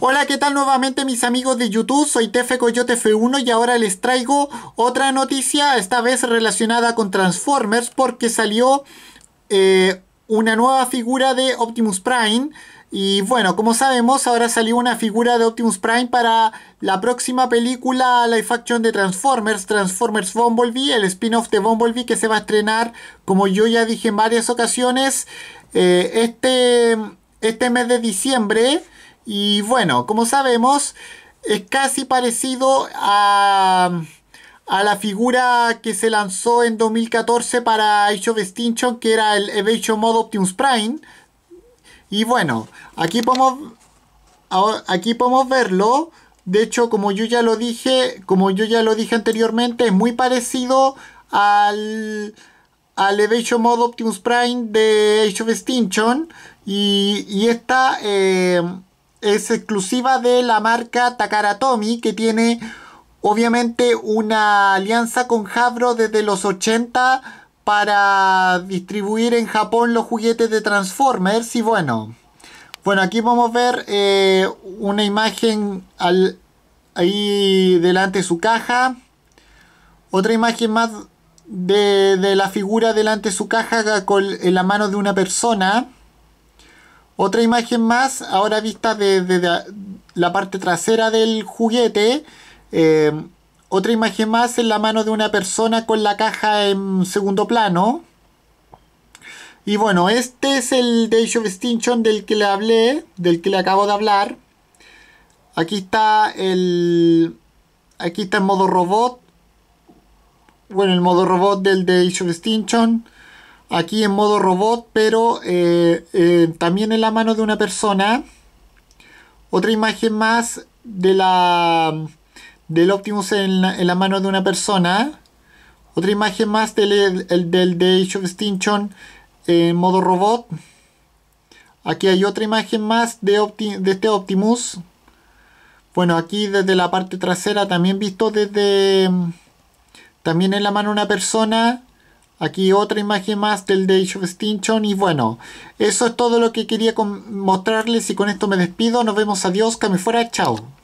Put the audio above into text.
Hola, ¿qué tal nuevamente mis amigos de YouTube? Soy Tefe Coyote 1 y ahora les traigo otra noticia, esta vez relacionada con Transformers, porque salió eh, una nueva figura de Optimus Prime. Y bueno, como sabemos, ahora salió una figura de Optimus Prime para la próxima película Life action de Transformers, Transformers Bumblebee, el spin-off de Bumblebee que se va a estrenar, como yo ya dije en varias ocasiones, eh, este, este mes de diciembre. Y bueno, como sabemos, es casi parecido a, la figura que se lanzó en 2014 para Age of Extinction, que era el Evasion Mode Optimus Prime. Y bueno, aquí podemos, aquí podemos verlo. De hecho, como yo ya lo dije, como yo ya lo dije anteriormente, es muy parecido al, al Evasion Mode Optimus Prime de Age of Extinction. Y, esta... Eh, es exclusiva de la marca Takaratomi que tiene obviamente una alianza con Jabro desde los 80 para distribuir en Japón los juguetes de Transformers y bueno bueno aquí vamos a ver eh, una imagen al, ahí delante de su caja otra imagen más de, la figura delante de su caja con, en la mano de una persona otra imagen más, ahora vista desde la parte trasera del juguete. Eh, otra imagen más en la mano de una persona con la caja en segundo plano. Y bueno, este es el Days of Extinction del que le hablé, del que le acabo de hablar. Aquí está el. Aquí está en modo robot. Bueno, el modo robot del Days of Extinction aquí en modo robot, pero eh, eh, también en la mano de una persona. Otra imagen más de la del Optimus en la, mano de una persona. Otra imagen más del, del de Age of Extinction en modo robot. Aquí hay otra imagen más de, de este Optimus. Bueno, aquí desde la parte trasera también visto desde... También en la mano una persona. Aquí otra imagen más del Day Extinction. Y bueno, eso es todo lo que quería mostrarles. Y con esto me despido. Nos vemos. Adiós. me fuera. Chao.